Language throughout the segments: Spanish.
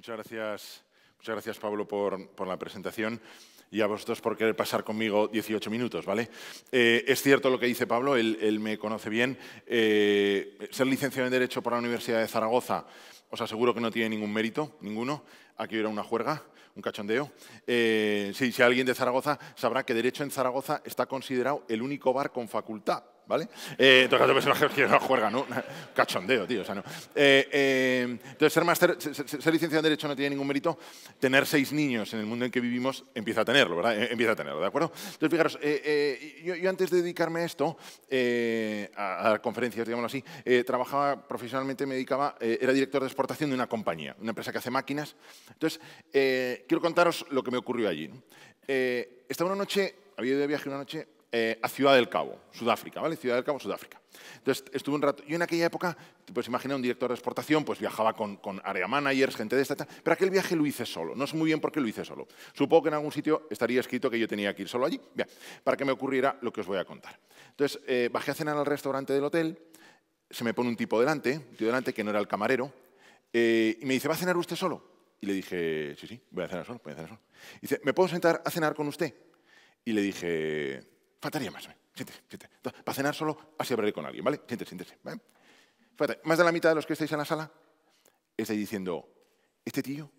Muchas gracias, gracias Pablo, por, la presentación y a vosotros por querer pasar conmigo 18 minutos, ¿vale? Eh, es cierto lo que dice Pablo, él, me conoce bien. Eh, ser licenciado en Derecho por la Universidad de Zaragoza, os aseguro que no tiene ningún mérito, ninguno. Aquí era una juerga, un cachondeo. Eh, sí, si alguien de Zaragoza sabrá que Derecho en Zaragoza está considerado el único bar con facultad ¿vale? Eh, entonces, personaje que no juega, ¿no? Cachondeo, tío, o sea, no. Eh, eh, entonces, ser, ser, licenciado en Derecho no tiene ningún mérito. Tener seis niños en el mundo en que vivimos empieza a tenerlo, ¿verdad? Eh, empieza a tenerlo, ¿de acuerdo? Entonces, fijaros, yo, yo, antes de dedicarme a esto, a, conferencias, digámoslo así, trabajaba profesionalmente, me dedicaba, era director de exportación de una compañía, una empresa que hace máquinas. Entonces, quiero contaros lo que me ocurrió allí. estaba una noche, había ido de viaje una noche eh, a Ciudad del Cabo, Sudáfrica, ¿vale? Ciudad del Cabo, Sudáfrica. Entonces estuve un rato, yo en aquella época, pues imagina un director de exportación, pues viajaba con, con área managers, gente de esta, pero aquel viaje lo hice solo, no sé muy bien por qué lo hice solo. Supongo que en algún sitio estaría escrito que yo tenía que ir solo allí, bien, para que me ocurriera lo que os voy a contar. Entonces eh, bajé a cenar al restaurante del hotel, se me pone un tipo delante, un tío delante que no era el camarero, eh, y me dice, ¿va a cenar usted solo? Y le dije, sí, sí, voy a cenar solo, voy a cenar solo. Y dice, ¿me puedo sentar a cenar con usted? Y le dije, Faltaría más. ¿eh? Siéntese, siéntese. Para cenar solo, así hablaré con alguien, ¿vale? Siéntese, siéntese. Más de la mitad de los que estáis en la sala estáis diciendo, este tío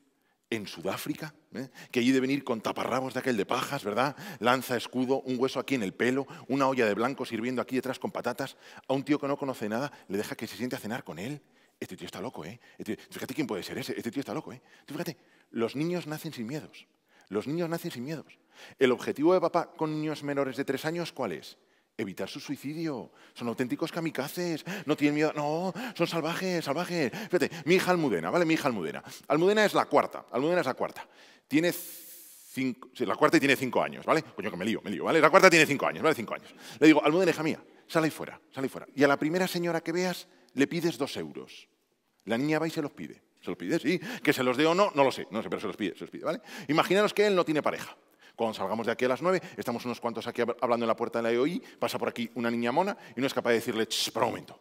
en Sudáfrica, ¿eh? que allí de venir con taparrabos de aquel de pajas, ¿verdad? Lanza, escudo, un hueso aquí en el pelo, una olla de blanco sirviendo aquí detrás con patatas, a un tío que no conoce nada, le deja que se siente a cenar con él. Este tío está loco, ¿eh? Este fíjate quién puede ser ese, este tío está loco, ¿eh? Fíjate, los niños nacen sin miedos. Los niños nacen sin miedos. El objetivo de papá con niños menores de tres años, ¿cuál es? Evitar su suicidio. Son auténticos kamikazes. No tienen miedo. No, son salvajes, salvajes. Fíjate, mi hija Almudena, ¿vale? Mi hija Almudena. Almudena es la cuarta. Almudena es la cuarta. Tiene Cinco, la cuarta tiene cinco años, ¿vale? Coño, que me lío, me lío, ¿vale? La cuarta tiene cinco años, ¿vale? Cinco años. Le digo, Almudena, hija mía, sale ahí fuera, sale ahí fuera. Y a la primera señora que veas le pides dos euros. La niña va y se los pide. ¿Se los pide? Sí. ¿Que se los dé o no? No lo sé, no sé, pero se los pide, se los pide, ¿vale? Imaginaros que él no tiene pareja. Cuando salgamos de aquí a las nueve, estamos unos cuantos aquí hablando en la puerta de la EOI, pasa por aquí una niña mona y no es capaz de decirle, por un momento,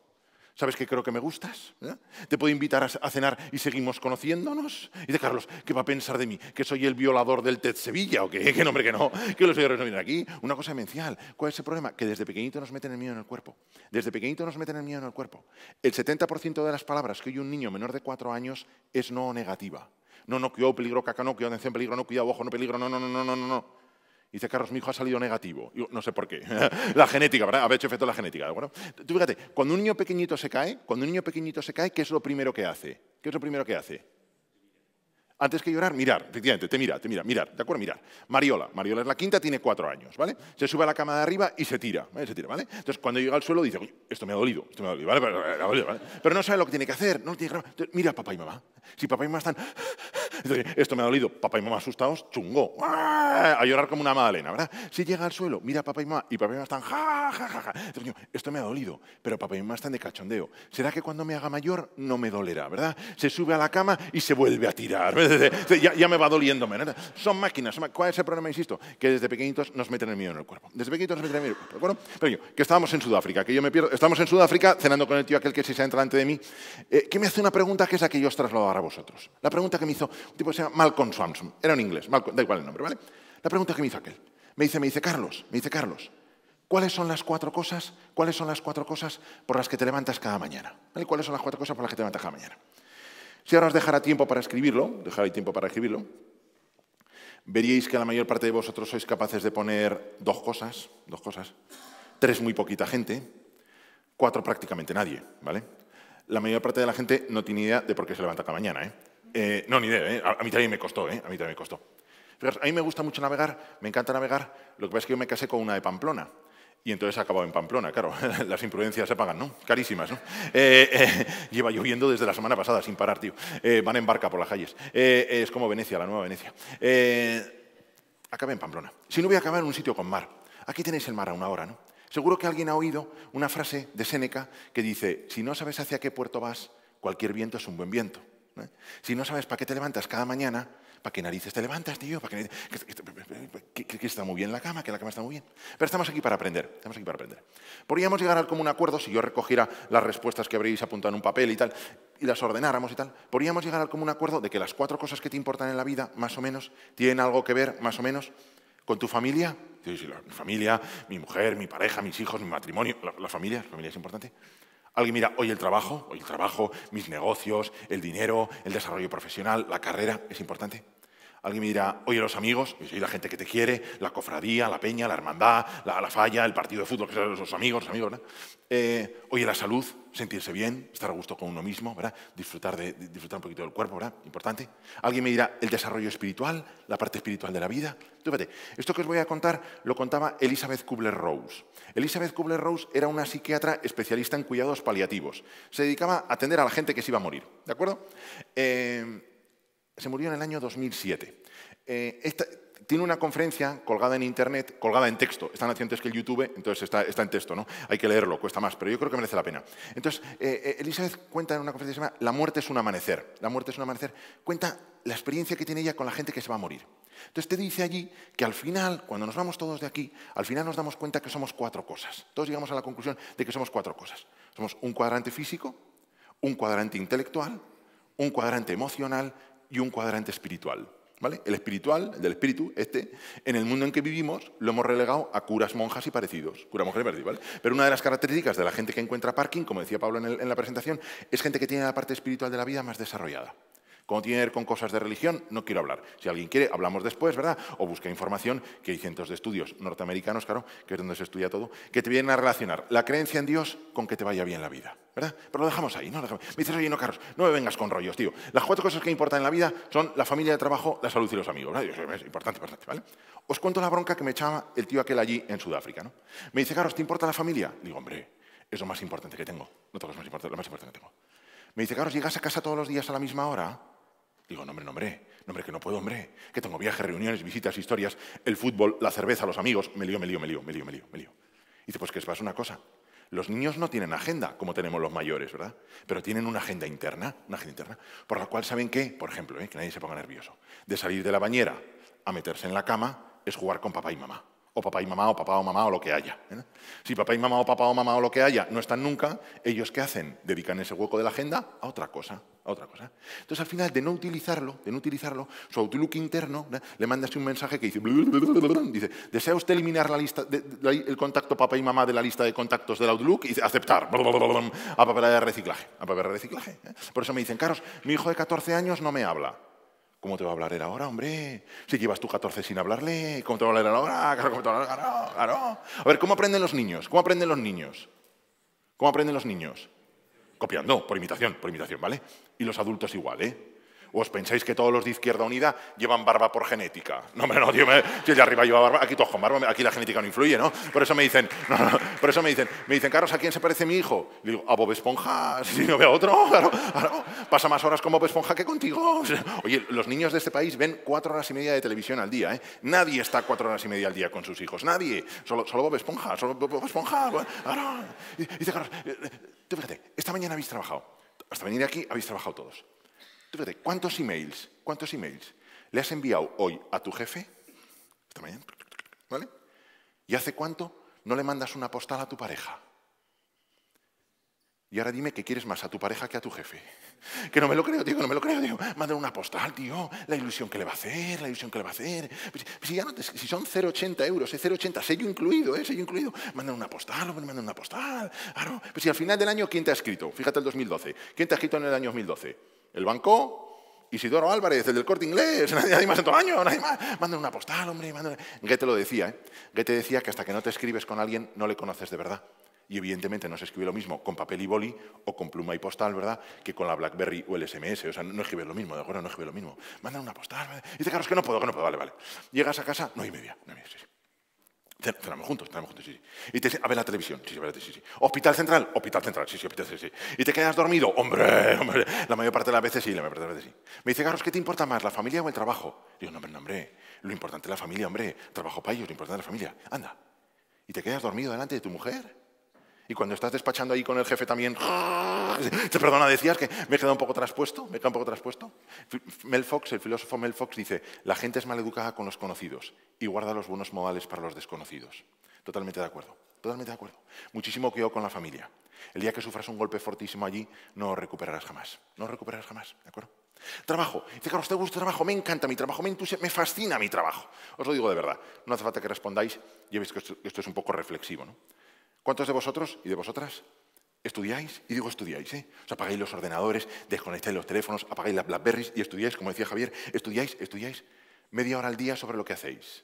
¿Sabes qué creo que me gustas? ¿Eh? Te puedo invitar a cenar y seguimos conociéndonos. Y dice Carlos, ¿qué va a pensar de mí? ¿Que soy el violador del TED Sevilla o qué? ¡Qué nombre que no, que los señores no vienen aquí. Una cosa mencial. ¿Cuál es el problema? Que desde pequeñito nos meten el miedo en el cuerpo. Desde pequeñito nos meten el miedo en el cuerpo. El 70% de las palabras que oye un niño menor de 4 años es no negativa. No, no, cuidado, peligro, caca, no, cuidado, atención, peligro, no, cuidado, ojo, no, peligro, no, no, no, no, no, no dice, Carlos, mi hijo ha salido negativo. no sé por qué. la genética, ¿verdad? Haber hecho efecto la genética. Bueno, tú fíjate, cuando un niño pequeñito se cae, cuando un niño pequeñito se cae, ¿qué es lo primero que hace? ¿Qué es lo primero que hace? Antes que llorar, mirar, efectivamente, te mira, te mira, mirar, ¿de acuerdo? Mirar. Mariola, Mariola es la quinta, tiene cuatro años, ¿vale? Se sube a la cama de arriba y se tira, Se tira, ¿vale? Entonces, cuando llega al suelo, dice, esto me ha dolido, esto me ha dolido, ¿vale? Pero, no sabe lo que tiene que hacer, no tiene mira a papá y mamá. Si papá y mamá están esto me ha dolido. Papá y mamá asustados, chungo. ¡Ah! A llorar como una madalena, ¿verdad? Si llega al suelo, mira papá y mamá, y papá y mamá están, ja, esto me ha dolido, pero papá y mamá están de cachondeo. ¿Será que cuando me haga mayor no me dolerá, verdad? Se sube a la cama y se vuelve a tirar. ya, me va doliendo Son máquinas. ¿Cuál es el problema, insisto? Que desde pequeñitos nos meten el miedo en el cuerpo. Desde pequeñitos nos meten el miedo que estábamos en Sudáfrica, que yo me pierdo. Estamos en Sudáfrica cenando con el tío aquel que se sienta delante de mí, eh, que me hace una pregunta que es la que yo os ahora a vosotros. La pregunta que me hizo, un tipo se llama Malcolm Swanson. Era un inglés, Malcolm, da igual el nombre, ¿vale? La pregunta que me hizo aquel. Me dice, me dice, Carlos, me dice, Carlos, ¿cuáles son las cuatro cosas, cuáles son las cuatro cosas por las que te levantas cada mañana? ¿Cuáles son las cuatro cosas por las que te levantas cada mañana? Si ahora os dejara tiempo para escribirlo, dejaré tiempo para escribirlo, veríais que la mayor parte de vosotros sois capaces de poner dos cosas, dos cosas, tres muy poquita gente, cuatro prácticamente nadie, ¿vale? La mayor parte de la gente no tiene idea de por qué se levanta cada mañana, ¿eh? Eh, no, ni idea, eh. a, mí también me costó, eh. a mí también me costó. a mí me gusta mucho navegar, me encanta navegar, lo que pasa es que yo me casé con una de Pamplona. Y entonces ha acabado en Pamplona, claro. Las imprudencias se pagan, ¿no? Carísimas, ¿no? lleva lloviendo desde la semana pasada sin parar, tío. van en barca por las calles. es como Venecia, la nueva Venecia. acaba en Pamplona. Si no voy a acabar en un sitio con mar. Aquí tenéis el mar a una hora, ¿no? Seguro que alguien ha oído una frase de Séneca que dice, si no sabes hacia qué puerto vas, cualquier viento es un buen viento. ¿eh? Si no sabes para qué te levantas cada mañana, ¿para qué narices te levantas, tío? ¿Para que, está muy bien la cama, que la cama está muy bien. Pero estamos aquí para aprender, estamos aquí para aprender. Podríamos llegar al común acuerdo, si yo recogiera las respuestas que habréis apuntado en un papel y tal, y las ordenáramos y tal, podríamos llegar al común acuerdo de que las cuatro cosas que te importan en la vida, más o menos, tienen algo que ver, más o menos, con tu familia. Sí, mi familia, mi mujer, mi pareja, mis hijos, mi matrimonio, la familia, la familia es importante Alguien mira, hoy el trabajo, hoy el trabajo, mis negocios, el dinero, el desarrollo profesional, la carrera, ¿es importante? Alguien me dirá, oye, los amigos, y la gente que te quiere, la cofradía, la peña, la hermandad, la, falla, el partido de fútbol, que son los amigos, los amigos, ¿verdad? Eh, oye, la salud, sentirse bien, estar a gusto con uno mismo, ¿verdad? Disfrutar, de, disfrutar un poquito del cuerpo, ¿verdad? Importante. Alguien me dirá, el desarrollo espiritual, la parte espiritual de la vida. esto que os voy a contar lo contaba Elizabeth Kubler-Rose. Elizabeth Kubler-Rose era una psiquiatra especialista en cuidados paliativos. Se dedicaba a atender a la gente que se iba a morir, ¿de acuerdo? Eh, se murió en el año 2007. Eh, tiene una conferencia colgada en Internet, colgada en texto. Están haciendo antes que el YouTube, entonces está, está, en texto, ¿no? Hay que leerlo, cuesta más, pero yo creo que merece la pena. Entonces, eh, eh, Elizabeth cuenta en una conferencia que se llama La muerte es un amanecer. La muerte es un amanecer. Cuenta la experiencia que tiene ella con la gente que se va a morir. Entonces te dice allí que al final, cuando nos vamos todos de aquí, al final nos damos cuenta que somos cuatro cosas. Todos llegamos a la conclusión de que somos cuatro cosas. Somos un cuadrante físico, un cuadrante intelectual, un cuadrante emocional y un cuadrante espiritual. ¿Vale? El espiritual, del espíritu, este, en el mundo en que vivimos lo hemos relegado a curas, monjas y parecidos. Cura, y ¿vale? Pero una de las características de la gente que encuentra parking, como decía Pablo en la presentación, es gente que tiene la parte espiritual de la vida más desarrollada. Cómo tiene que ver con cosas de religión, no quiero hablar. Si alguien quiere, hablamos después, ¿verdad? O busca información, que hay cientos de estudios norteamericanos, claro, que es donde se estudia todo, que te vienen a relacionar la creencia en Dios con que te vaya bien la vida, ¿verdad? Pero lo dejamos ahí, ¿no? Me dices, oye, no, Carlos, no me vengas con rollos, tío. Las cuatro cosas que importan en la vida son la familia, el trabajo, la salud y los amigos, ¿verdad? es importante, importante, ¿vale? Os cuento la bronca que me echaba el tío aquel allí en Sudáfrica, ¿no? Me dice, Carlos, ¿te importa la familia? Digo, hombre, es lo más importante que tengo. No tengo lo más importante, lo más importante que tengo. Me dice, Carlos, ¿llegas a casa todos los días a la misma hora? Digo, nombre hombre, hombre, que no puedo, hombre, que tengo viajes, reuniones, visitas, historias, el fútbol, la cerveza, los amigos, me lío, me lío, me lío, me lío, me lío, me lío. Y dice, pues que es pasa una cosa, los niños no tienen agenda, como tenemos los mayores, ¿verdad? Pero tienen una agenda interna, una agenda interna, por la cual saben que, por ejemplo, ¿eh? que nadie se ponga nervioso, de salir de la bañera a meterse en la cama es jugar con papá y mamá o papá y mamá, o papá o mamá, o lo que haya. ¿eh? Si papá y mamá, o papá o mamá, o lo que haya, no están nunca, ellos ¿qué hacen? Dedican ese hueco de la agenda a otra cosa, a otra cosa. Entonces, al final, de no utilizarlo, de no utilizarlo, su Outlook interno ¿eh? le mandas un mensaje que dice, dice, ¿desea usted eliminar la lista el contacto papá y mamá de la lista de contactos del Outlook? Y aceptar, a papel de reciclaje, a papel de reciclaje. ¿eh? Por eso me dicen, Carlos, mi hijo de 14 años no me habla. ¿Cómo te va a hablar él ahora, hombre? Si llevas tú 14 sin hablarle, ¿cómo te va a hablar él ahora? ¿Cómo te va a hablar Claro. A ver, ¿cómo aprenden los niños? ¿Cómo aprenden los niños? ¿Cómo aprenden los niños? Copiando, por imitación, por imitación, ¿vale? Y los adultos igual, ¿eh? ¿O os pensáis que todos los de Izquierda Unida llevan barba por genética? No, hombre, no, tío, yo de arriba llevo barba, aquí todos con barba, aquí la genética no influye, ¿no? Por eso me dicen, por eso me dicen, me dicen, Carlos, ¿a quién se parece mi hijo? Le digo, a Bob Esponja, si no veo otro, claro, pasa más horas con Bob Esponja que contigo. Oye, los niños de este país ven cuatro horas y media de televisión al día, ¿eh? Nadie está cuatro horas y media al día con sus hijos, nadie, solo, Bob Esponja, solo Bob Esponja. Y dice Carlos, eh, eh, fíjate, esta mañana habéis trabajado, hasta venir aquí habéis trabajado todos. ¿cuántos emails, cuántos emails le has enviado hoy a tu jefe? Esta mañana, ¿Y hace cuánto no le mandas una postal a tu pareja? Y ahora dime que quieres más a tu pareja que a tu jefe. Que no me lo creo, tío, no me lo creo, tío. Mándale una postal, tío. La ilusión que le va a hacer, la ilusión que le va a hacer. Pues, pues si, ya no te, son 0,80 euros, es 0,80, sello incluido, ¿eh? Sello incluido. Mándale una postal, hombre, mándale una postal. pero Pues si al final del año, ¿quién te ha escrito? Fíjate el 2012. ¿Quién te ha escrito en el año 2012? el banco, Isidoro Álvarez, el del corte inglés, nadie, más en todo año, nadie más. Manden una postal, hombre. mándale. Goethe lo decía, ¿eh? Goethe decía que hasta que no te escribes con alguien no le conoces de verdad. Y evidentemente no se escribe lo mismo con papel y boli o con pluma y postal, ¿verdad? Que con la BlackBerry o el SMS. O sea, no escribe lo mismo, ¿de acuerdo? No escribe lo mismo. Mándale una postal. Dice, Carlos, que no puedo, que no puedo. Vale, vale. Llegas a casa, no hay media. No hay media sí. Cenamos juntos, cenamos juntos, sí, sí. a ver la televisión, sí, sí, sí, Hospital Central, Hospital Central, sí, sí, Hospital sí. Y te quedas dormido, hombre, hombre. La mayor parte de las veces sí, la mayor parte de las veces sí. Me dice, Carlos, ¿qué te importa más, la familia o el trabajo? Digo, no, hombre, no, hombre. Lo importante es la familia, hombre. Trabajo para ellos, lo importante es la familia. Anda. Y te quedas dormido delante de tu mujer. Y cuando estás despachando ahí con el jefe también... Te perdona, decías que me he quedado un poco traspuesto, me un poco traspuesto. Mel Fox, el filósofo Mel Fox dice, la gente es maleducada con los conocidos y guarda los buenos modales para los desconocidos. Totalmente de acuerdo, totalmente de acuerdo. Muchísimo con la familia. El día que sufras un golpe fortísimo allí, no recuperarás jamás. No recuperarás jamás, ¿de acuerdo? Trabajo. Dice, Carlos, ¿te gusta el trabajo? Me encanta mi trabajo, me me fascina mi trabajo. Os lo digo de verdad. No hace falta que respondáis. Ya veis que esto, esto es un poco reflexivo, ¿no? ¿Cuántos de vosotros y de vosotras Estudiáis, y digo estudiáis, ¿eh? Os apagáis los ordenadores, desconectáis los teléfonos, apagáis las Blackberries y estudiáis, como decía Javier, estudiáis, estudiáis media hora al día sobre lo que hacéis.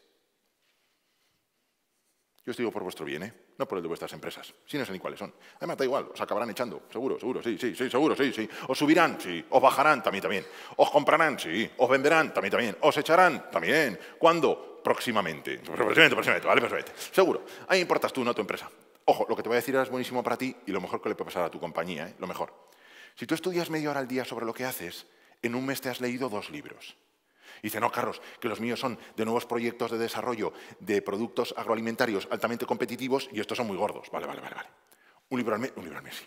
Yo os digo por vuestro bien, ¿eh? no por el de vuestras empresas. Si no sé ni cuáles son. Además, da igual, os acabarán echando. Seguro, seguro, sí, sí, sí, seguro, sí, sí. Os subirán, sí. Os bajarán, también, también. Os comprarán, sí. Os venderán, también, también. Os echarán, también. ¿Cuándo? Próximamente. Próximamente, próximamente, ¿vale? Próximamente. Seguro. Ahí importas tú, no tu empresa. Ojo, lo que te voy a decir ahora es buenísimo para ti y lo mejor que le puede pasar a tu compañía, ¿eh? lo mejor. Si tú estudias media hora al día sobre lo que haces, en un mes te has leído dos libros. Y dice, no, Carlos, que los míos son de nuevos proyectos de desarrollo de productos agroalimentarios altamente competitivos y estos son muy gordos. Vale, vale, vale, vale. Un libro al mes, un libro al mes, sí.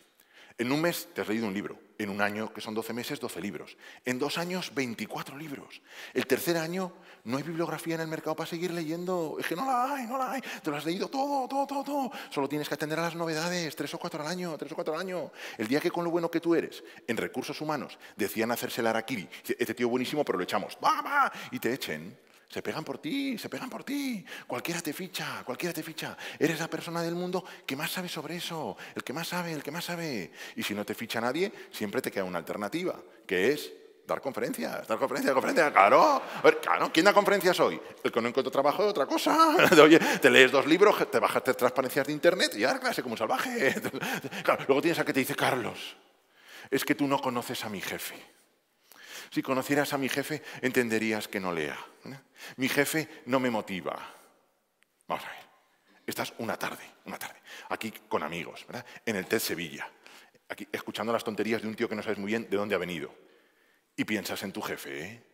En un mes te has leído un libro, en un año, que son 12 meses, 12 libros, en dos años, 24 libros. El tercer año no hay bibliografía en el mercado para seguir leyendo, es que no la hay, no la hay, te lo has leído todo, todo, todo, todo. Solo tienes que atender a las novedades, tres o cuatro al año, tres o cuatro al año. El día que con lo bueno que tú eres, en recursos humanos, decían hacerse el araquí este tío buenísimo, pero lo echamos, va, va, y te echen, se pegan por ti, se pegan por ti. Cualquiera te ficha, cualquiera te ficha. Eres la persona del mundo que más sabe sobre eso, el que más sabe, el que más sabe. Y si no te ficha nadie, siempre te queda una alternativa, que es dar conferencias, dar conferencias, conferencias, claro. A ver, claro, ¿quién da conferencias hoy? El que no encuentra trabajo es otra cosa. Oye, te lees dos libros, te bajas tres transparencias de internet y dar clase como un salvaje. luego tienes a que te dice, Carlos, es que tú no conoces a mi jefe. Si conocieras a mi jefe, entenderías que no lea. Mi jefe no me motiva. Vamos a ver. Estás una tarde, una tarde, aquí con amigos, En el TED Sevilla, aquí escuchando las tonterías de un tío que no sabes muy bien de dónde ha venido. Y piensas en tu jefe, ¿eh?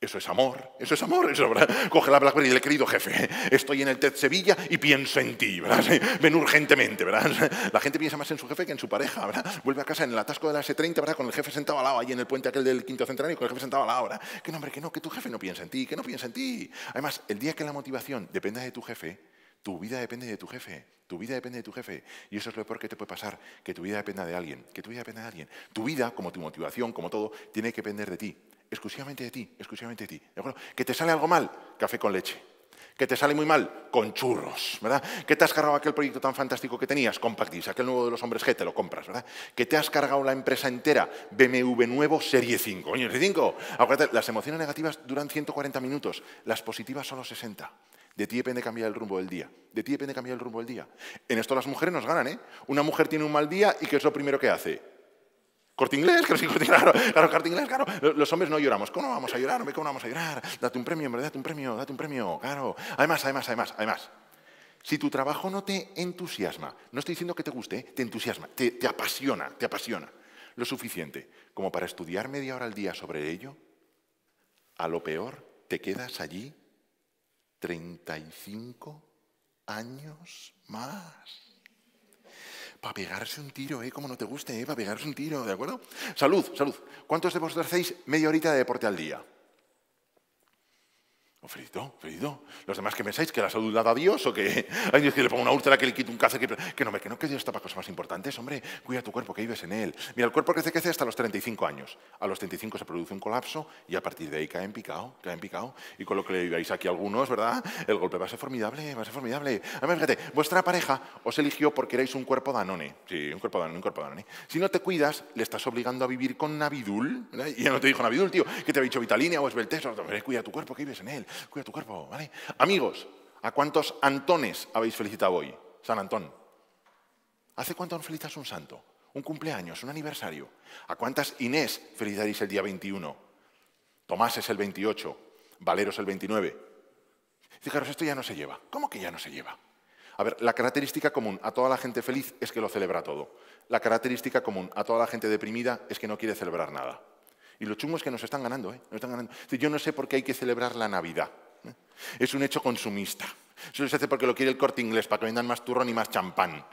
Eso es amor, eso es amor. Eso, ¿verdad? Coge la BlackBerry y querido jefe, estoy en el TED Sevilla y pienso en ti, ¿verdad? Ven urgentemente, ¿verdad? La gente piensa más en su jefe que en su pareja, Vuelve a casa en el atasco de la S30, e ¿verdad? Con el jefe sentado al lado, ahí en el puente aquel del quinto centenario, con el jefe sentado al lado, ¿verdad? Que no, hombre, que no, que tu jefe no piensa en ti, que no piensa en ti. Además, el día que la motivación dependa de tu jefe, tu vida depende de tu jefe, tu vida depende de tu jefe. Y eso es lo peor que te puede pasar, que tu vida dependa de alguien, que tu vida dependa de alguien. Tu vida, como tu motivación, como todo, tiene que depender de ti exclusivamente de ti, exclusivamente de ti. Que te sale algo mal, café con leche. Que te sale muy mal, con churros, ¿verdad? Que te has cargado aquel proyecto tan fantástico que tenías, Compactis, aquel nuevo de los hombres G, te lo compras, ¿verdad? Que te has cargado la empresa entera, BMW nuevo, serie 5. ¡Coño, serie 5, las emociones negativas duran 140 minutos, las positivas solo 60. De ti depende cambiar el rumbo del día. De ti depende cambiar el rumbo del día. En esto las mujeres nos ganan, ¿eh? Una mujer tiene un mal día y ¿qué es lo primero que hace? Corte inglés, claro, claro, corte inglés, claro. Los hombres no lloramos. ¿Cómo vamos a llorar? ¿Cómo vamos a llorar? Date un premio, hombre, date un premio, date un premio, claro. Además, además, además, además. Si tu trabajo no te entusiasma, no estoy diciendo que te guste, te entusiasma, te apasiona, te apasiona. Lo suficiente como para estudiar media hora al día sobre ello, a lo peor te quedas allí 35 años más. Para pegarse un tiro, ¿eh? Como no te guste, ¿eh? Para pegarse un tiro, ¿de acuerdo? Salud, salud. ¿Cuántos de vosotros hacéis media horita de deporte al día? O oh, felicito, Los demás que pensáis que la salud la da Dios o que hay Dios que le pongo una úlcera, que le quito un cáncer, que, que no, que no, que Dios está para cosas más importantes. Hombre, cuida tu cuerpo, que vives en él. Mira, el cuerpo crece, crece hasta los 35 años. A los 35 se produce un colapso y a partir de ahí caen picado, en picado. Y con lo que le digáis aquí a algunos, ¿verdad? El golpe va a ser formidable, va a ser formidable. ver, fíjate, vuestra pareja os eligió porque erais un cuerpo danone. Sí, un cuerpo danone, un cuerpo danone. Si no te cuidas, le estás obligando a vivir con Navidul. Y ya no te dijo Navidul, tío, que te había dicho Vitalinia o Esbeltes. cuida tu cuerpo, que vives en él cuida tu cuerpo, ¿vale? Amigos, ¿a cuántos Antones habéis felicitado hoy? San Antón. ¿Hace cuánto felicitas un santo? ¿Un cumpleaños? ¿Un aniversario? ¿A cuántas Inés felicitaréis el día 21? Tomás es el 28, Valero es el 29. Fijaros, esto ya no se lleva. ¿Cómo que ya no se lleva? A ver, la característica común a toda la gente feliz es que lo celebra todo. La característica común a toda la gente deprimida es que no quiere celebrar nada. Y lo chungo es que nos están ganando, ¿eh? Nos están ganando. Yo no sé por qué hay que celebrar la Navidad. ¿eh? Es un hecho consumista. Eso se hace porque lo quiere el corte inglés, para que vendan más turrón y más champán.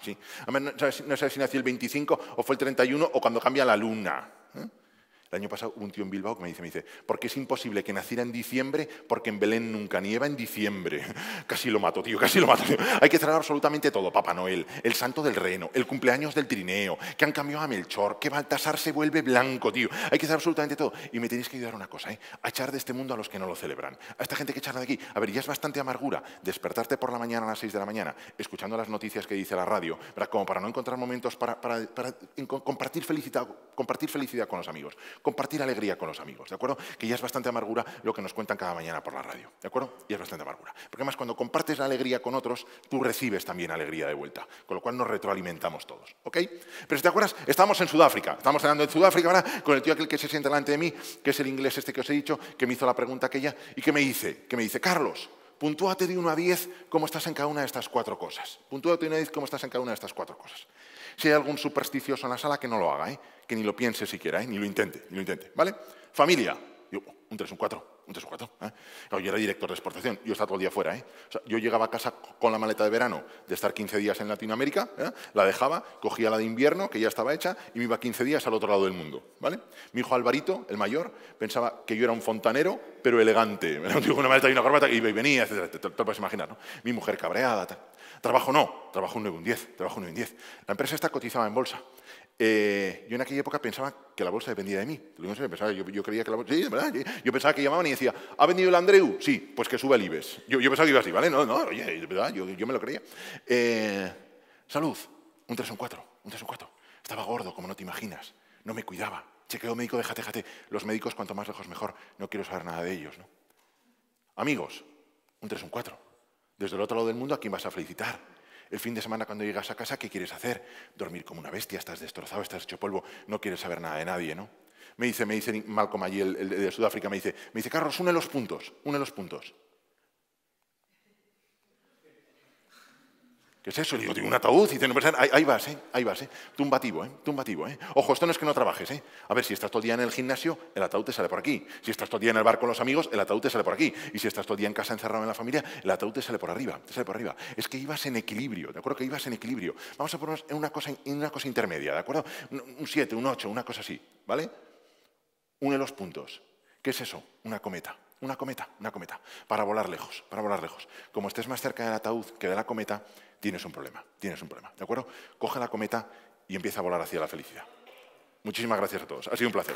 no sé si nació el 25 o fue el 31 o cuando cambia la luna. ¿eh? El año pasado un tío en Bilbao me dice, me dice, porque es imposible que naciera en diciembre porque en Belén nunca nieva en diciembre. Casi lo mato, tío, casi lo mato. Tío. Hay que cerrar absolutamente todo. Papá Noel, el santo del reno, el cumpleaños del trineo, que han cambiado a Melchor, que Baltasar se vuelve blanco, tío. Hay que cerrar absolutamente todo. Y me tenéis que ayudar una cosa, ¿eh? A echar de este mundo a los que no lo celebran. A esta gente que echarla de aquí. A ver, ya es bastante amargura despertarte por la mañana a las 6 de la mañana, escuchando las noticias que dice la radio, como para no encontrar momentos para, compartir felicidad con los amigos compartir alegría con los amigos, ¿de acuerdo? Que ya es bastante amargura lo que nos cuentan cada mañana por la radio, ¿de acuerdo? Y es bastante amargura. Porque además cuando compartes la alegría con otros, tú recibes también alegría de vuelta, con lo cual nos retroalimentamos todos, ¿ok? Pero si te acuerdas, estamos en Sudáfrica, estamos hablando en Sudáfrica, ¿verdad? Con el tío aquel que se siente delante de mí, que es el inglés este que os he dicho, que me hizo la pregunta aquella y que me dice, que me dice, Carlos, puntúate de 1 a 10 cómo estás en cada una de estas cuatro cosas. Puntúate de 1 a 10 cómo estás en cada una de estas cuatro cosas. Si hay algún supersticioso en la sala, que no lo haga, ¿eh? que ni lo piense siquiera, ¿eh? ni lo intente, ni lo intente. ¿Vale? Familia. un 3, un 4 un 3 ¿Eh? yo era director de exportación, yo estaba todo el día fuera. ¿eh? yo llegaba a casa con la maleta de verano de estar 15 días en Latinoamérica, ¿eh? la dejaba, cogía la de invierno, que ya estaba hecha, y me iba 15 días al otro lado del mundo. ¿vale? Mi hijo Alvarito, el mayor, pensaba que yo era un fontanero, pero elegante. Me dijo una maleta y una corbata, y venía, etc. Te, lo puedes imaginar. Mi mujer cabreada. Trabajo no, trabajo un 9 trabajo un 10. La empresa está cotizada en bolsa. Eh, yo en aquella época pensaba que la bolsa dependía de mí. yo, pensaba que llamaban y decía, ¿ha vendido el Andreu? Sí, pues que sube el IBEX. Yo, pensaba que iba así, ¿vale? No, no, oye, verdad, yo, me lo creía. Eh, salud, un 3, un 4, un 3, un 4. Estaba gordo, como no te imaginas. No me cuidaba. Chequeo médico, déjate, déjate. Los médicos, cuanto más lejos, mejor. No quiero saber nada de ellos, ¿no? Amigos, un 3, un 4. Desde el otro lado del mundo, ¿a quién vas a felicitar? El fin de semana cuando llegas a casa, ¿qué quieres hacer? Dormir como una bestia, estás destrozado, estás hecho polvo, no quieres saber nada de nadie, ¿no? Me dice, me dice Malcolm allí, de Sudáfrica, me dice, me dice, Carlos, une los puntos, une los puntos. ¿Qué es eso? digo, un ataúd y te... Ahí, vas, ¿eh? Ahí vas, ¿eh? Tumbativo, ¿eh? Tumbativo, ¿eh? Ojo, esto no es que no trabajes, ¿eh? A ver, si estás todo el día en el gimnasio, el ataúd te sale por aquí. Si estás todo el día en el bar con los amigos, el ataúd te sale por aquí. Y si estás todo el día en casa encerrado en la familia, el ataúd te sale por arriba, te sale por arriba. Es que ibas en equilibrio, ¿de acuerdo? Que ibas en equilibrio. Vamos a ponernos en una cosa, en una cosa intermedia, ¿de acuerdo? Un 7, un 8, una cosa así, ¿vale? Une los puntos. ¿Qué es eso? Una cometa una cometa, una cometa, para volar lejos, para volar lejos. Como estés más cerca del ataúd que de la cometa, tienes un problema, tienes un problema. ¿De acuerdo? Coge la cometa y empieza a volar hacia la felicidad. Muchísimas gracias a todos. Ha sido un placer.